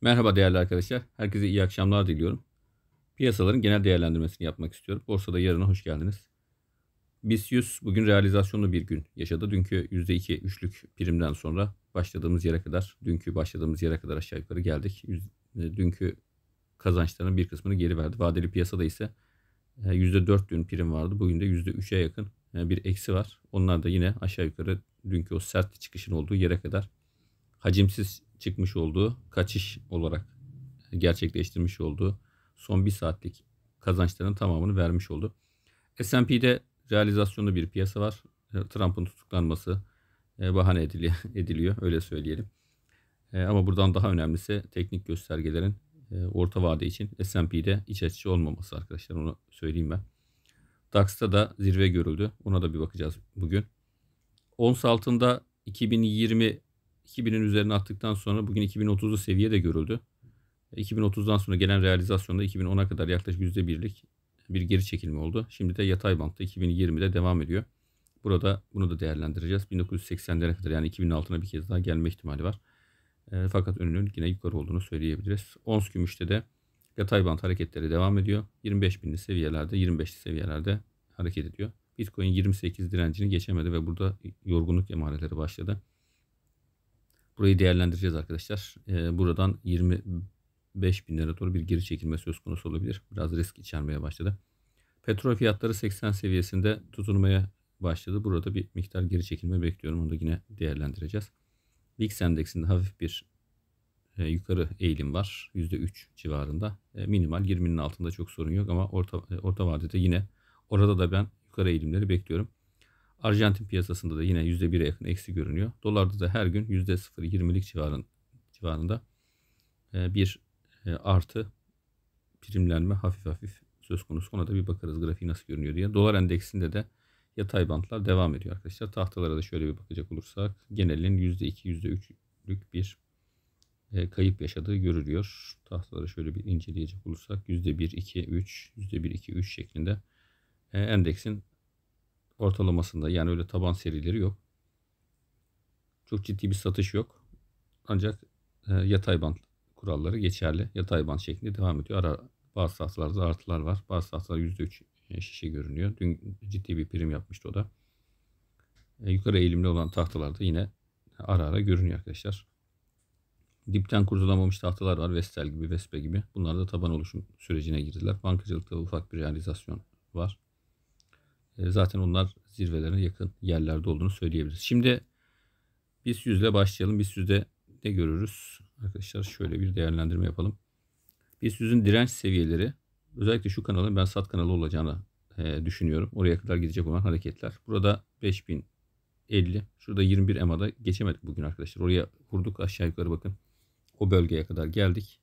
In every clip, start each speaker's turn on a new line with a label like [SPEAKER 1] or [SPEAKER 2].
[SPEAKER 1] Merhaba değerli arkadaşlar. Herkese iyi akşamlar diliyorum. Piyasaların genel değerlendirmesini yapmak istiyorum. Borsada yarına hoş geldiniz. BIST 100 bugün realizasyonlu bir gün yaşadı. Dünkü %2 üçlük primden sonra başladığımız yere kadar, dünkü başladığımız yere kadar aşağı yukarı geldik. E, dünkü kazançların bir kısmını geri verdi. Vadeli piyasada ise %4 e, dün prim vardı. Bugün de %3'e yakın e, bir eksi var. Onlar da yine aşağı yukarı dünkü o sert çıkışın olduğu yere kadar hacimsiz çıkmış olduğu kaçış olarak gerçekleştirmiş olduğu son bir saatlik kazançların tamamını vermiş oldu. S&P'de realizasyonlu bir piyasa var. Trump'ın tutuklanması e, bahane ediliyor, öyle söyleyelim. E, ama buradan daha önemlisi teknik göstergelerin e, orta vade için S&P'de iç açıcı olmaması arkadaşlar onu söyleyeyim ben. DAX'ta da zirve görüldü. Ona da bir bakacağız bugün. Ons altında 2020 2000'in üzerine attıktan sonra bugün 2030'lu seviye de görüldü. 2030'dan e, sonra gelen realizasyonda 2010'a kadar yaklaşık %1'lik bir geri çekilme oldu. Şimdi de yatay bantta 2020'de devam ediyor. Burada bunu da değerlendireceğiz. 1980'lere kadar yani 2000'in altına bir kez daha gelme ihtimali var. E, fakat önünün yine yukarı olduğunu söyleyebiliriz. Ons gümüşte de yatay bant hareketleri devam ediyor. 25 binli seviyelerde, 25 seviyelerde hareket ediyor. Bitcoin 28 direncini geçemedi ve burada yorgunluk emareleri başladı. Burayı değerlendireceğiz arkadaşlar. Ee, buradan 25 bin lira doğru bir geri çekilme söz konusu olabilir. Biraz risk içermeye başladı. Petrol fiyatları 80 seviyesinde tutulmaya başladı. Burada bir miktar geri çekilme bekliyorum. Onu da yine değerlendireceğiz. VIX endeksinde hafif bir e, yukarı eğilim var. %3 civarında. E, minimal 20'nin altında çok sorun yok ama orta, e, orta vadede yine orada da ben yukarı eğilimleri bekliyorum. Arjantin piyasasında da yine %1'e yakın eksi görünüyor. Dolarda da her gün %0.20'lik civarın, civarında e, bir e, artı primlenme hafif hafif söz konusu. Ona da bir bakarız grafiği nasıl görünüyor diye. Dolar endeksinde de yatay bantlar devam ediyor arkadaşlar. Tahtalara da şöyle bir bakacak olursak genelin %2 %3'lük bir e, kayıp yaşadığı görülüyor. Tahtaları şöyle bir inceleyecek olursak %1, 2, 3, %1, 2, 3 şeklinde endeksin ortalamasında yani öyle taban serileri yok. Çok ciddi bir satış yok. Ancak e, yatay band kuralları geçerli. Yatay band şeklinde devam ediyor. Ara bazı safhalarda artılar var. Bazı safhalar %3 e, şişe görünüyor. Dün ciddi bir prim yapmıştı o da. E, yukarı eğilimli olan tahtalarda yine ara ara görünüyor arkadaşlar. Dipten kurtulamamış tahtalar var. Vestel gibi, Vespe gibi. Bunlar da taban oluşum sürecine girdiler. Bankacılıkta ufak bir realizasyon var. E, zaten onlar zirvelerine yakın yerlerde olduğunu söyleyebiliriz. Şimdi biz yüzle başlayalım. Biz yüzde ne görürüz? Arkadaşlar şöyle bir değerlendirme yapalım. Biz yüzün direnç seviyeleri özellikle şu kanalın ben sat kanalı olacağını e, düşünüyorum. Oraya kadar gidecek olan hareketler. Burada 5050. Şurada 21 EMA'da geçemedik bugün arkadaşlar. Oraya vurduk aşağı yukarı bakın. O bölgeye kadar geldik.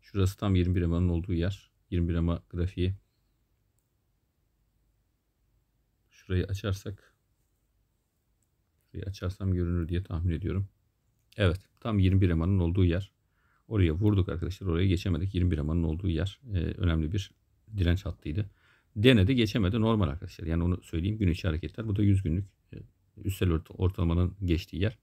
[SPEAKER 1] Şurası tam 21 EMA'nın olduğu yer. 21 EMA grafiği Şurayı açarsak şurayı açarsam görünür diye tahmin ediyorum. Evet tam 21 emanın olduğu yer. Oraya vurduk arkadaşlar. Oraya geçemedik. 21 emanın olduğu yer e, önemli bir direnç hattıydı. Denedi geçemedi normal arkadaşlar. Yani onu söyleyeyim gün içi hareketler. Bu da 100 günlük e, üstel ortalamanın geçtiği yer.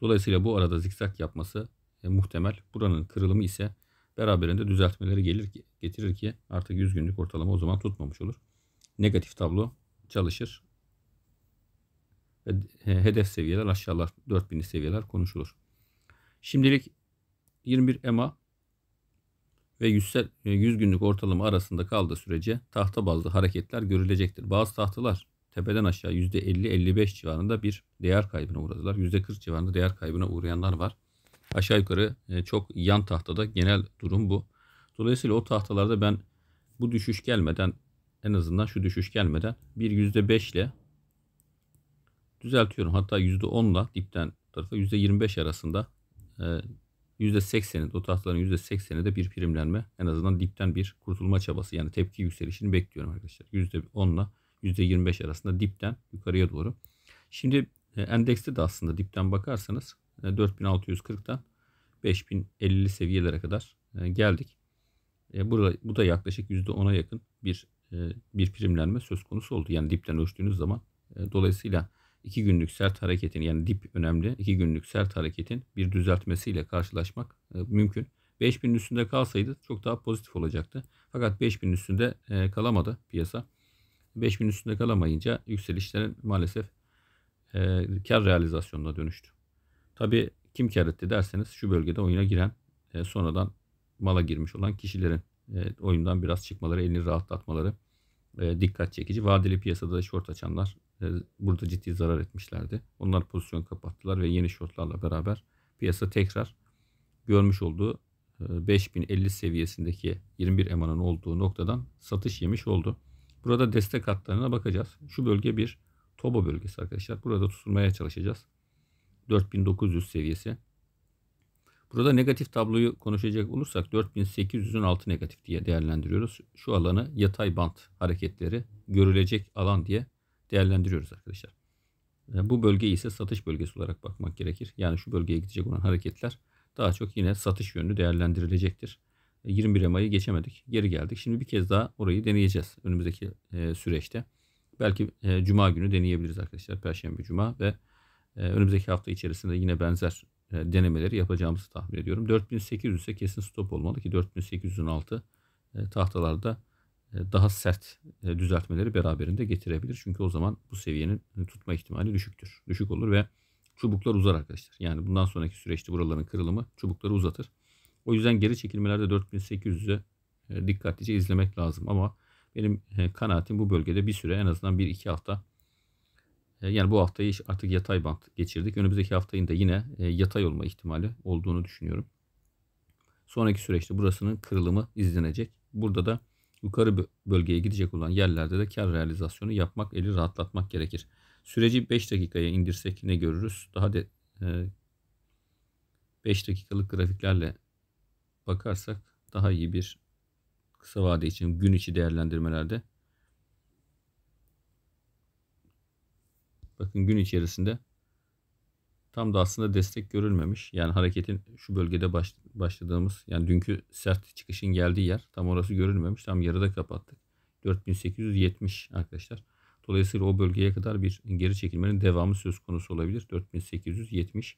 [SPEAKER 1] Dolayısıyla bu arada zikzak yapması e, muhtemel. Buranın kırılımı ise beraberinde düzeltmeleri gelir getirir ki artık 100 günlük ortalama o zaman tutmamış olur. Negatif tablo çalışır. hedef seviyeler aşağılar 4000 seviyeler konuşulur. Şimdilik 21 EMA ve 100, 100 e, günlük ortalama arasında kaldığı sürece tahta bazlı hareketler görülecektir. Bazı tahtalar tepeden aşağı %50-55 civarında bir değer kaybına uğradılar. %40 civarında değer kaybına uğrayanlar var. Aşağı yukarı e, çok yan tahtada genel durum bu. Dolayısıyla o tahtalarda ben bu düşüş gelmeden en azından şu düşüş gelmeden bir yüzde beş ile düzeltiyorum. Hatta yüzde onla dipten tarafa yüzde yirmi beş arasında e, yüzde sekseni o tahtaların yüzde sekseni de bir primlenme en azından dipten bir kurtulma çabası yani tepki yükselişini bekliyorum arkadaşlar. Yüzde onla yüzde yirmi beş arasında dipten yukarıya doğru. Şimdi e, endekste de aslında dipten bakarsanız 4640'tan e, 5050 seviyelere kadar geldik. burada, bu da yaklaşık %10'a yakın bir e, bir primlenme söz konusu oldu. Yani dipten ölçtüğünüz zaman e, dolayısıyla iki günlük sert hareketin yani dip önemli iki günlük sert hareketin bir düzeltmesiyle karşılaşmak e, mümkün. 5000'in üstünde kalsaydı çok daha pozitif olacaktı. Fakat 5000'in üstünde kalamadı piyasa. 5000'in üstünde kalamayınca yükselişlerin maalesef kar realizasyonuna dönüştü. Tabi kim kar etti derseniz şu bölgede oyuna giren sonradan mala girmiş olan kişilerin oyundan biraz çıkmaları, elini rahatlatmaları e, dikkat çekici. Vadeli piyasada short açanlar e, burada ciddi zarar etmişlerdi. Onlar pozisyon kapattılar ve yeni shortlarla beraber piyasa tekrar görmüş olduğu e, 5050 seviyesindeki 21 emanın olduğu noktadan satış yemiş oldu. Burada destek hatlarına bakacağız. Şu bölge bir Toba bölgesi arkadaşlar. Burada tutulmaya çalışacağız. 4900 seviyesi. Burada negatif tabloyu konuşacak olursak 4800'ün altı negatif diye değerlendiriyoruz. Şu alanı yatay bant hareketleri görülecek alan diye değerlendiriyoruz arkadaşlar. E, bu bölge ise satış bölgesi olarak bakmak gerekir. Yani şu bölgeye gidecek olan hareketler daha çok yine satış yönlü değerlendirilecektir. 21 e, Mayı geçemedik. Geri geldik. Şimdi bir kez daha orayı deneyeceğiz önümüzdeki e, süreçte. Belki cuma günü deneyebiliriz arkadaşlar. Perşembe, cuma ve önümüzdeki hafta içerisinde yine benzer e, denemeleri yapacağımızı tahmin ediyorum. 4800 ise kesin stop olmalı ki 4800'ün altı e, tahtalarda e, daha sert düzeltmeleri beraberinde getirebilir. Çünkü o zaman bu seviyenin tutma ihtimali düşüktür. Düşük olur ve çubuklar uzar arkadaşlar. Yani bundan sonraki süreçte buraların kırılımı çubukları uzatır. O yüzden geri çekilmelerde 4800'ü dikkatlice izlemek lazım. Ama benim kanaatim bu bölgede bir süre en azından 1-2 hafta e, yani bu haftayı artık yatay bant geçirdik. Önümüzdeki haftayın da yine e, yatay olma ihtimali olduğunu düşünüyorum. Sonraki süreçte burasının kırılımı izlenecek. Burada da yukarı bölgeye gidecek olan yerlerde de kar realizasyonu yapmak, eli rahatlatmak gerekir. Süreci 5 dakikaya indirsek ne görürüz? Daha de 5 e, dakikalık grafiklerle bakarsak daha iyi bir kısa vade için gün içi değerlendirmelerde Bakın gün içerisinde tam da aslında destek görülmemiş. Yani hareketin şu bölgede baş, başladığımız yani dünkü sert çıkışın geldiği yer tam orası görülmemiş. Tam yarıda kapattık. 4870 arkadaşlar. Dolayısıyla o bölgeye kadar bir geri çekilmenin devamı söz konusu olabilir. 4870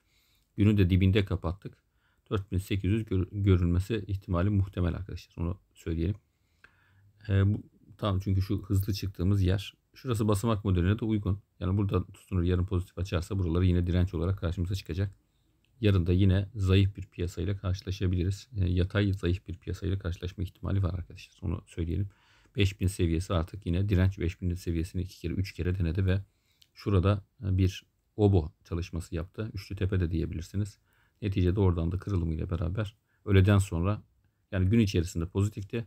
[SPEAKER 1] günü de dibinde kapattık. 4800 gör, görülmesi ihtimali muhtemel arkadaşlar. Onu söyleyelim. E, bu, tam çünkü şu hızlı çıktığımız yer. Şurası basamak modeline de uygun. Yani burada tutunur yarın pozitif açarsa buraları yine direnç olarak karşımıza çıkacak. Yarın da yine zayıf bir piyasayla karşılaşabiliriz. Yani yatay zayıf bir piyasayla karşılaşma ihtimali var arkadaşlar. Onu söyleyelim. 5000 seviyesi artık yine direnç 5000 seviyesini iki kere üç kere denedi ve şurada e, bir obo çalışması yaptı. Üçlü tepe de diyebilirsiniz. Neticede oradan da kırılımıyla beraber öğleden sonra yani gün içerisinde pozitifti.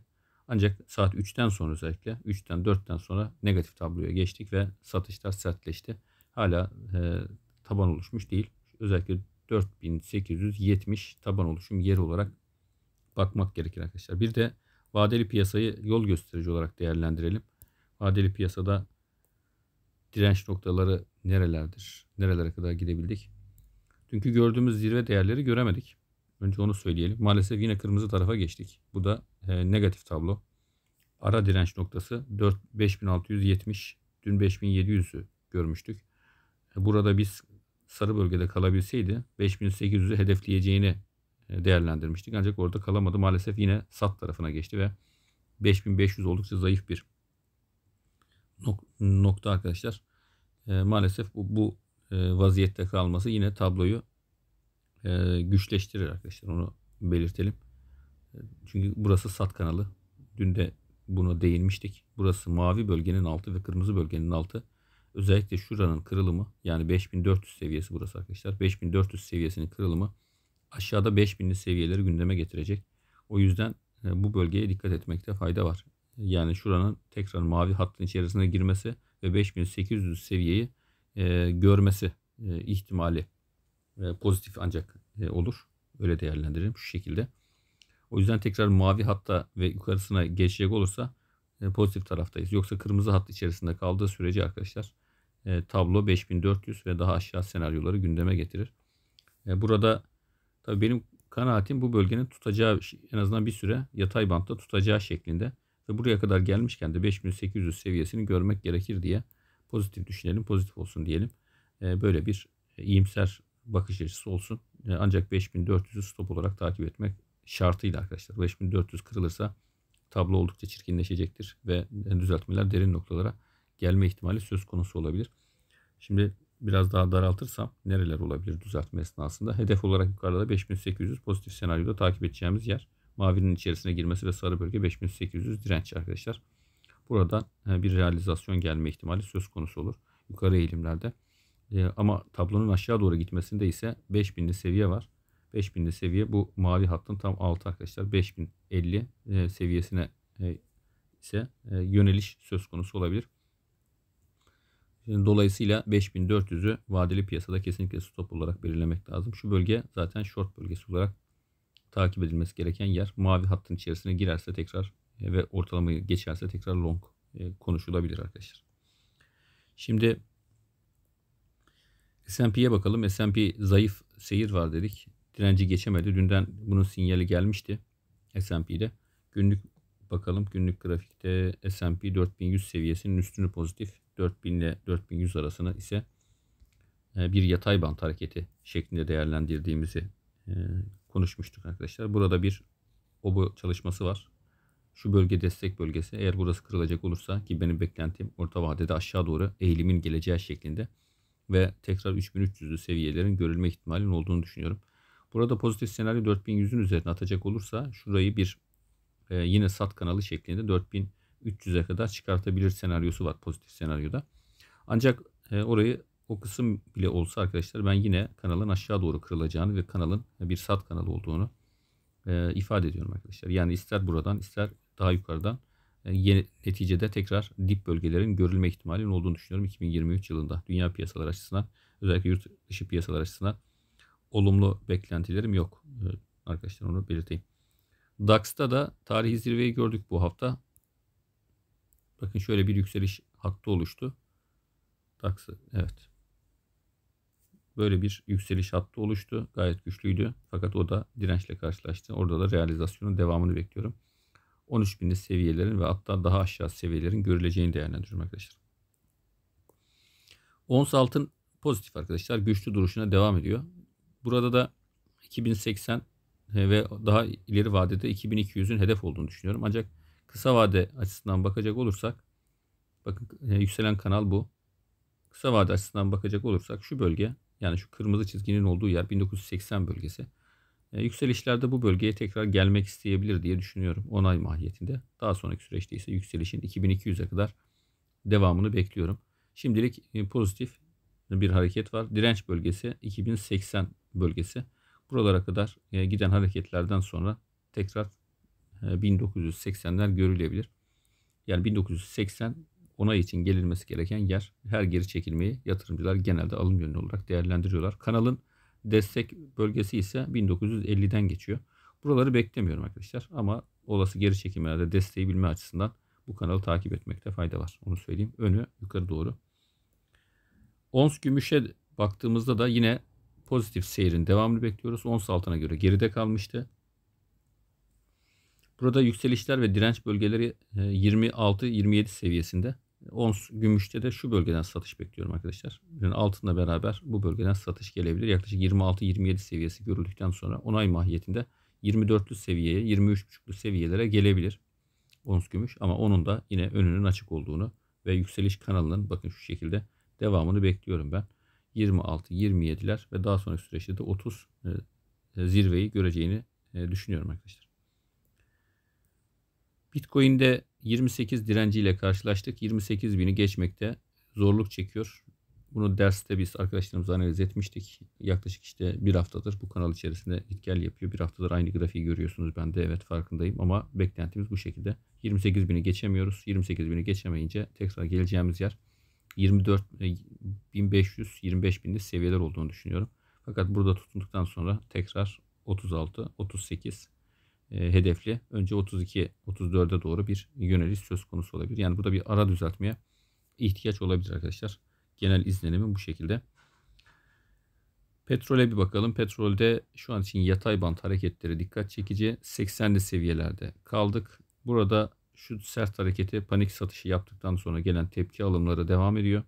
[SPEAKER 1] Ancak saat 3'ten sonra özellikle 3'ten 4'ten sonra negatif tabloya geçtik ve satışlar sertleşti. Hala e, taban oluşmuş değil. Özellikle 4870 taban oluşum yeri olarak bakmak gerekir arkadaşlar. Bir de vadeli piyasayı yol gösterici olarak değerlendirelim. Vadeli piyasada direnç noktaları nerelerdir? Nerelere kadar gidebildik? Dünkü gördüğümüz zirve değerleri göremedik. Önce onu söyleyelim. Maalesef yine kırmızı tarafa geçtik. Bu da e, negatif tablo. Ara direnç noktası 4 5670. Dün 5700'ü görmüştük. E, burada biz sarı bölgede kalabilseydi 5800'ü hedefleyeceğini e, değerlendirmiştik. Ancak orada kalamadı. Maalesef yine sat tarafına geçti ve 5500 oldukça zayıf bir nokta arkadaşlar. E, maalesef bu, bu vaziyette kalması yine tabloyu e, güçleştirir arkadaşlar onu belirtelim. Ee, çünkü burası sat kanalı. Dün de buna değinmiştik. Burası mavi bölgenin altı ve kırmızı bölgenin altı. Özellikle şuranın kırılımı yani 5400 seviyesi burası arkadaşlar. 5400 seviyesinin kırılımı aşağıda 5000'li seviyeleri gündeme getirecek. O yüzden e, bu bölgeye dikkat etmekte fayda var. Yani şuranın tekrar mavi hattın içerisine girmesi ve 5800 seviyeyi e, görmesi e, ihtimali e, pozitif ancak e, olur. Öyle değerlendirelim şu şekilde. O yüzden tekrar mavi hatta ve yukarısına geçecek olursa e, pozitif taraftayız. Yoksa kırmızı hat içerisinde kaldığı sürece arkadaşlar tablo 5400 ve daha aşağı senaryoları gündeme getirir. burada tabii benim kanaatim bu bölgenin tutacağı en azından bir süre yatay bantta tutacağı şeklinde ve buraya kadar gelmişken de 5800 seviyesini görmek gerekir diye pozitif düşünelim, pozitif olsun diyelim. Böyle bir iyimser bakış açısı olsun. E, ancak 5400'ü stop olarak takip etmek şartıyla arkadaşlar. 5400 kırılırsa tablo oldukça çirkinleşecektir ve e, düzeltmeler derin noktalara gelme ihtimali söz konusu olabilir. Şimdi biraz daha daraltırsam nereler olabilir düzeltme esnasında? Hedef olarak yukarıda 5800 pozitif senaryoda takip edeceğimiz yer. Mavinin içerisine girmesi ve sarı bölge 5800 direnç arkadaşlar. Buradan e, bir realizasyon gelme ihtimali söz konusu olur. Yukarı eğilimlerde e, ama tablonun aşağı doğru gitmesinde ise 5000'li seviye var. 5000'li seviye bu mavi hattın tam altı arkadaşlar. 5050 e, seviyesine e, ise e, yöneliş söz konusu olabilir. Dolayısıyla 5400'ü vadeli piyasada kesinlikle stop olarak belirlemek lazım. Şu bölge zaten short bölgesi olarak takip edilmesi gereken yer. Mavi hattın içerisine girerse tekrar e, ve ortalamayı geçerse tekrar long e, konuşulabilir arkadaşlar. Şimdi S&P'ye bakalım. S&P zayıf seyir var dedik. Direnci geçemedi. Dünden bunun sinyali gelmişti S&P'de. Günlük bakalım günlük grafikte S&P 4100 seviyesinin üstünü pozitif. 4000 ile 4100 arasını ise e, bir yatay bant hareketi şeklinde değerlendirdiğimizi e, konuşmuştuk arkadaşlar. Burada bir obo çalışması var. Şu bölge destek bölgesi. Eğer burası kırılacak olursa ki benim beklentim orta vadede aşağı doğru eğilimin geleceği şeklinde ve tekrar 3300'lü seviyelerin görülme ihtimalinin olduğunu düşünüyorum. Burada pozitif senaryo 4100'ün üzerine atacak olursa şurayı bir e, yine sat kanalı şeklinde 4300'e kadar çıkartabilir senaryosu var pozitif senaryoda. Ancak e, orayı o kısım bile olsa arkadaşlar ben yine kanalın aşağı doğru kırılacağını ve kanalın bir sat kanalı olduğunu e, ifade ediyorum arkadaşlar. Yani ister buradan ister daha yukarıdan e, neticede tekrar dip bölgelerin görülme ihtimalinin olduğunu düşünüyorum 2023 yılında. Dünya piyasalar açısından özellikle yurt dışı piyasalar açısından olumlu beklentilerim yok. E, arkadaşlar onu belirteyim. DAX'ta da tarihi zirveyi gördük bu hafta. Bakın şöyle bir yükseliş hattı oluştu. DAX'ı evet. Böyle bir yükseliş hattı oluştu. Gayet güçlüydü. Fakat o da dirençle karşılaştı. Orada da realizasyonun devamını bekliyorum. 13 binli seviyelerin ve hatta daha aşağı seviyelerin görüleceğini değerlendiriyorum arkadaşlar. Ons altın pozitif arkadaşlar. Güçlü duruşuna devam ediyor. Burada da 2080 ve daha ileri vadede 2200'ün hedef olduğunu düşünüyorum. Ancak kısa vade açısından bakacak olursak bakın e, yükselen kanal bu. Kısa vade açısından bakacak olursak şu bölge yani şu kırmızı çizginin olduğu yer 1980 bölgesi. E, yükselişlerde bu bölgeye tekrar gelmek isteyebilir diye düşünüyorum onay mahiyetinde. Daha sonraki süreçte ise yükselişin 2200'e kadar devamını bekliyorum. Şimdilik e, pozitif bir hareket var. Direnç bölgesi 2080 bölgesi. Buralara kadar e, giden hareketlerden sonra tekrar 1980'ler görülebilir. Yani 1980 onay için gelinmesi gereken yer. Her geri çekilmeyi yatırımcılar genelde alım yönlü olarak değerlendiriyorlar. Kanalın Destek bölgesi ise 1950'den geçiyor. Buraları beklemiyorum arkadaşlar ama olası geri çekimlerde desteği bilme açısından bu kanalı takip etmekte fayda var. Onu söyleyeyim. Önü yukarı doğru. Ons gümüşe baktığımızda da yine pozitif seyirin devamını bekliyoruz. Ons altına göre geride kalmıştı. Burada yükselişler ve direnç bölgeleri 26-27 e, seviyesinde ons gümüşte de şu bölgeden satış bekliyorum arkadaşlar. Ürün altında beraber bu bölgeden satış gelebilir. Yaklaşık 26-27 seviyesi görüldükten sonra onay mahiyetinde 24'lü seviyeye, 23.5'lü seviyelere gelebilir. Ons gümüş ama onun da yine önünün açık olduğunu ve yükseliş kanalının bakın şu şekilde devamını bekliyorum ben. 26, 27'ler ve daha sonraki süreçte de 30 e, e, zirveyi göreceğini e, düşünüyorum arkadaşlar. Bitcoin'de 28 direnciyle karşılaştık. 28 bini geçmekte zorluk çekiyor. Bunu derste biz arkadaşlarımızla analiz etmiştik. Yaklaşık işte bir haftadır bu kanal içerisinde git gel yapıyor. Bir haftadır aynı grafiği görüyorsunuz. Ben de evet farkındayım ama beklentimiz bu şekilde. 28 bini geçemiyoruz. 28 bini geçemeyince tekrar geleceğimiz yer 24 1500 25 binli seviyeler olduğunu düşünüyorum. Fakat burada tutunduktan sonra tekrar 36, 38 e, hedefli önce 32-34'e doğru bir yöneliş söz konusu olabilir. Yani bu da bir ara düzeltmeye ihtiyaç olabilir arkadaşlar. Genel izlenimim bu şekilde. Petrole bir bakalım. Petrolde şu an için yatay bant hareketleri dikkat çekici. 80'li seviyelerde kaldık. Burada şu sert hareketi panik satışı yaptıktan sonra gelen tepki alımları devam ediyor.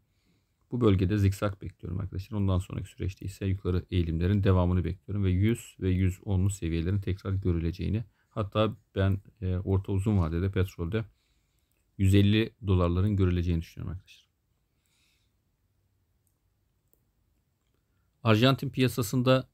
[SPEAKER 1] Bu bölgede zikzak bekliyorum arkadaşlar. Ondan sonraki süreçte ise yukarı eğilimlerin devamını bekliyorum ve 100 ve 110'lu seviyelerin tekrar görüleceğini hatta ben e, orta uzun vadede petrolde 150 dolarların görüleceğini düşünüyorum arkadaşlar. Arjantin piyasasında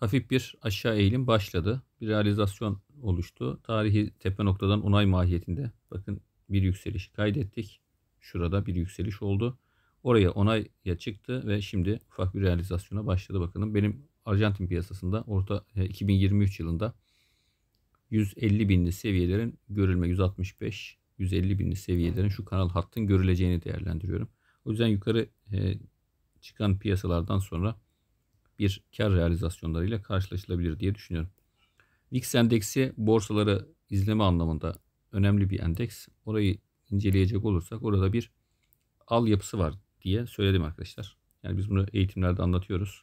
[SPEAKER 1] hafif bir aşağı eğilim başladı. Bir realizasyon oluştu. Tarihi tepe noktadan onay mahiyetinde bakın bir yükselişi kaydettik. Şurada bir yükseliş oldu. Oraya onaya çıktı ve şimdi ufak bir realizasyona başladı. bakalım. benim Arjantin piyasasında orta 2023 e, yılında 150 binli seviyelerin görülme 165 150 binli seviyelerin şu kanal hattın görüleceğini değerlendiriyorum. O yüzden yukarı e, çıkan piyasalardan sonra bir kar realizasyonlarıyla karşılaşılabilir diye düşünüyorum. VIX endeksi borsaları izleme anlamında önemli bir endeks. Orayı inceleyecek olursak orada bir al yapısı var diye söyledim arkadaşlar. Yani biz bunu eğitimlerde anlatıyoruz.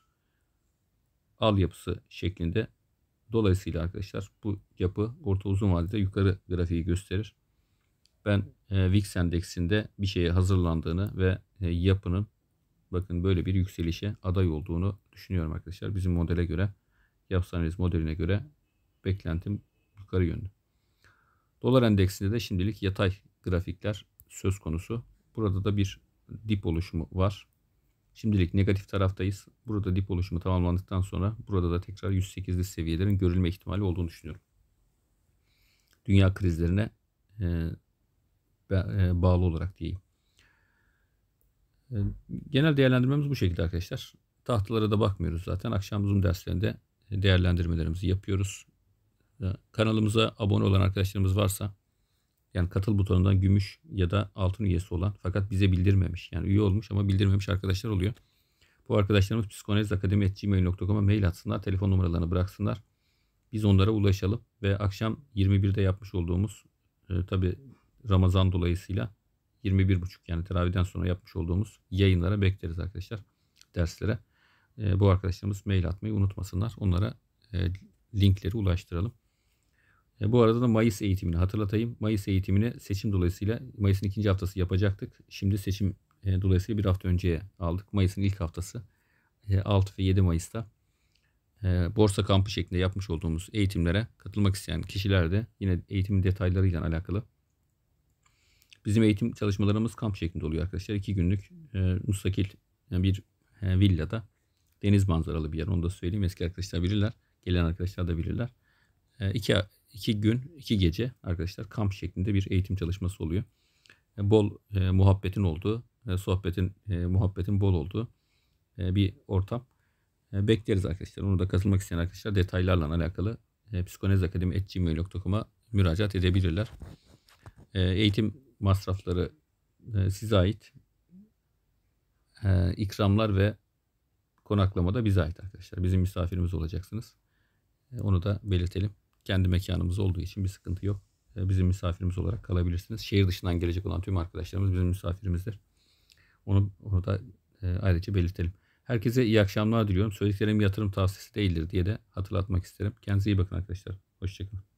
[SPEAKER 1] Al yapısı şeklinde. Dolayısıyla arkadaşlar bu yapı orta uzun vadede yukarı grafiği gösterir. Ben e, VIX endeksinde bir şeye hazırlandığını ve e, yapının bakın böyle bir yükselişe aday olduğunu düşünüyorum arkadaşlar. Bizim modele göre yapısı modeline göre beklentim yukarı yönlü. Dolar endeksinde de şimdilik yatay grafikler söz konusu. Burada da bir dip oluşumu var. Şimdilik negatif taraftayız. Burada dip oluşumu tamamlandıktan sonra burada da tekrar 108'li seviyelerin görülme ihtimali olduğunu düşünüyorum. Dünya krizlerine e, e, bağlı olarak diyeyim. E, genel değerlendirmemiz bu şekilde arkadaşlar. Tahtalara da bakmıyoruz zaten. Akşam Zoom derslerinde değerlendirmelerimizi yapıyoruz. Kanalımıza abone olan arkadaşlarımız varsa yani katıl butonundan gümüş ya da altın üyesi olan fakat bize bildirmemiş. Yani üye olmuş ama bildirmemiş arkadaşlar oluyor. Bu arkadaşlarımız psikanalizakademi.gmail.com'a mail atsınlar. Telefon numaralarını bıraksınlar. Biz onlara ulaşalım ve akşam 21'de yapmış olduğumuz e, tabi Ramazan dolayısıyla 21.30 yani teravihden sonra yapmış olduğumuz yayınlara bekleriz arkadaşlar. Derslere. E, bu arkadaşlarımız mail atmayı unutmasınlar. Onlara e, linkleri ulaştıralım. E, bu arada da Mayıs eğitimini hatırlatayım. Mayıs eğitimini seçim dolayısıyla Mayıs'ın ikinci haftası yapacaktık. Şimdi seçim e, dolayısıyla bir hafta önceye aldık. Mayıs'ın ilk haftası e, 6 ve 7 Mayıs'ta e, borsa kampı şeklinde yapmış olduğumuz eğitimlere katılmak isteyen kişiler de yine eğitimin detaylarıyla alakalı Bizim eğitim çalışmalarımız kamp şeklinde oluyor arkadaşlar. İki günlük e, müstakil yani bir e, villada deniz manzaralı bir yer. Onu da söyleyeyim. Eski arkadaşlar bilirler. Gelen arkadaşlar da bilirler. E, iki iki gün, iki gece arkadaşlar kamp şeklinde bir eğitim çalışması oluyor. E, bol e, muhabbetin olduğu, e, sohbetin, e, muhabbetin bol olduğu e, bir ortam. E, bekleriz arkadaşlar. Onu da katılmak isteyen arkadaşlar detaylarla alakalı e, psikanezakademi.gmail.com'a müracaat edebilirler. E, eğitim masrafları e, size ait. E, ikramlar ve konaklama da bize ait arkadaşlar. Bizim misafirimiz olacaksınız. E, onu da belirtelim. Kendi mekanımız olduğu için bir sıkıntı yok. Ee, bizim misafirimiz olarak kalabilirsiniz. Şehir dışından gelecek olan tüm arkadaşlarımız bizim misafirimizdir. Onu, onu da e, ayrıca belirtelim. Herkese iyi akşamlar diliyorum. Söylediklerim yatırım tavsiyesi değildir diye de hatırlatmak isterim. Kendinize iyi bakın arkadaşlar. Hoşçakalın.